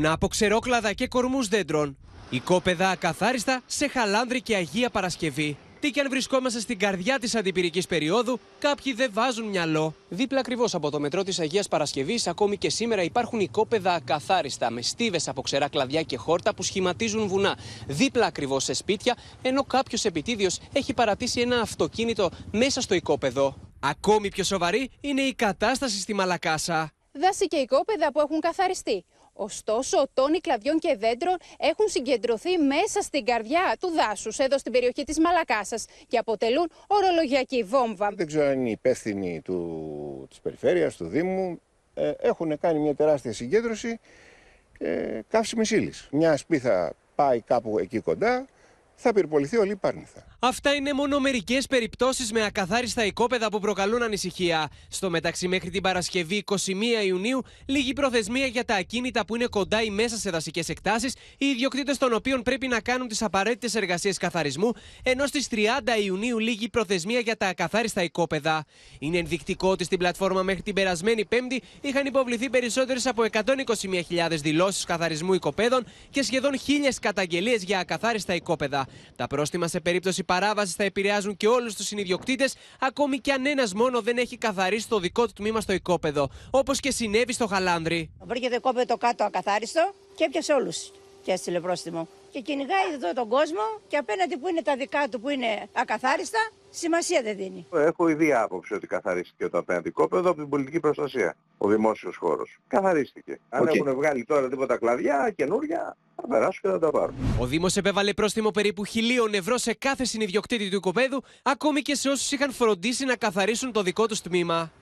από ξερόκλαδα και κορμούς δέντρων. Οικόπεδα ακαθάριστα σε Χαλάνδρη και Αγία Παρασκευή. Τι κι αν βρισκόμαστε στην καρδιά της αντιπυρικής περίοδου, κάποιοι δεν βάζουν μυαλό. Δίπλα ακριβώς από το μετρό της Αγίας Παρασκευής, ακόμη και σήμερα υπάρχουν οικόπεδα ακαθάριστα με στίβες από ξερά κλαδιά και χόρτα που σχηματίζουν βουνά. Δίπλα ακριβώς σε σπίτια, ενώ κάποιος επιτίδιος έχει παρατήσει ένα αυτοκίνητο μέσα στο οικόπεδο. Ακόμη πιο σοβαρή είναι η κατάσταση στη Μαλακάσα δάση και οικόπεδα που έχουν καθαριστεί. Ωστόσο, τόνοι κλαδιών και δέντρων έχουν συγκεντρωθεί μέσα στην καρδιά του δάσους, εδώ στην περιοχή της Μαλακάσας και αποτελούν ορολογιακή βόμβα. Δεν ξέρω αν είναι υπεύθυνοι του, της περιφέρειας, του Δήμου. Ε, έχουν κάνει μια τεράστια συγκέντρωση ε, καύσιμης ύλης. Μιας σπίθα πάει κάπου εκεί κοντά, θα πυρποληθεί όλη η Πάρνηθα. Αυτά είναι μόνο μερικές περιπτώσεις με ακαθάριστα οικόπεδα που προκαλούν ανησυχία. Στο μεταξύ, μέχρι την Παρασκευή 21 Ιουνίου, λίγη προθεσμία για τα ακίνητα που είναι κοντά ή μέσα σε δασικές εκτάσεις, οι ιδιοκτήτες των οποίων πρέπει να κάνουν τις απαραίτητες εργασίες καθαρισμού, ενώ στις 30 Ιουνίου λίγη προθεσμία για τα ακαθάριστα οικόπεδα. Είναι ενδεικτικό ότι στην πλατφόρμα μέχρι την περασμένη Πέμπτη είχαν υποβληθεί περισσότερες από 121.000 δηλώσεις καθαρισμού οικοπαίδων και σχεδόν 1.000 καταγγελίες για ακαθάριστα οικόπεδα. Τα πρόστιμα σε περίπτωση παράβασης θα επηρεάζουν και όλους τους συνειδιοκτήτες, ακόμη και αν ένας μόνο δεν έχει καθαρίσει το δικό του τμήμα στο οικόπεδο, όπως και συνέβη στο Χαλάνδρη. Βρήκε το οικόπεδο κάτω ακαθάριστο και έπιασε όλους και έστειλε πρόστιμο. Και κυνηγάει εδώ τον κόσμο και απέναντι που είναι τα δικά του που είναι ακαθάριστα, σημασία δεν δίνει. Έχω ήδη άποψη ότι καθαρίστηκε το απέναντι κόπεδο από την πολιτική προστασία, ο δημόσιος χώρος. Καθαρίστηκε. Αν έχουν βγάλει τώρα τίποτα κλαδιά καινούρια, και Ο Δήμος επέβαλε πρόστιμο περίπου χιλίων ευρώ σε κάθε συνειδιοκτήτη του οικοπαίδου, ακόμη και σε όσους είχαν φροντίσει να καθαρίσουν το δικό τους τμήμα.